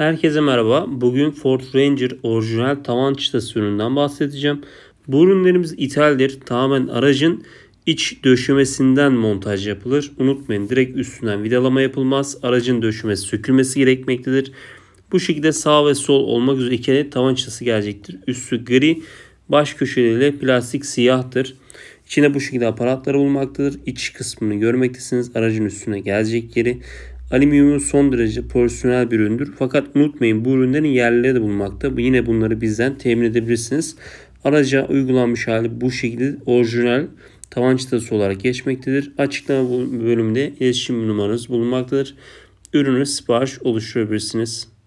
Herkese merhaba. Bugün Ford Ranger orijinal tavan çıtası ürününden bahsedeceğim. Bu ürünlerimiz ithaldir. Tamamen aracın iç döşemesinden montaj yapılır. Unutmayın direkt üstünden vidalama yapılmaz. Aracın döşemesi sökülmesi gerekmektedir. Bu şekilde sağ ve sol olmak üzere iki adet tavan çıtası gelecektir. Üstü gri, baş köşeleriyle plastik siyahtır. İçinde bu şekilde aparatları bulmaktadır. İç kısmını görmektesiniz. Aracın üstüne gelecek yeri. Alüminyum son derece profesyonel bir üründür. Fakat unutmayın bu ürünlerin yerleri de bulunmakta. Yine bunları bizden temin edebilirsiniz. Araca uygulanmış hali bu şekilde orijinal tavan çıtası olarak geçmektedir. Açıklama bölümünde iletişim numaranız bulunmaktadır. Ürünü sipariş oluşturabilirsiniz.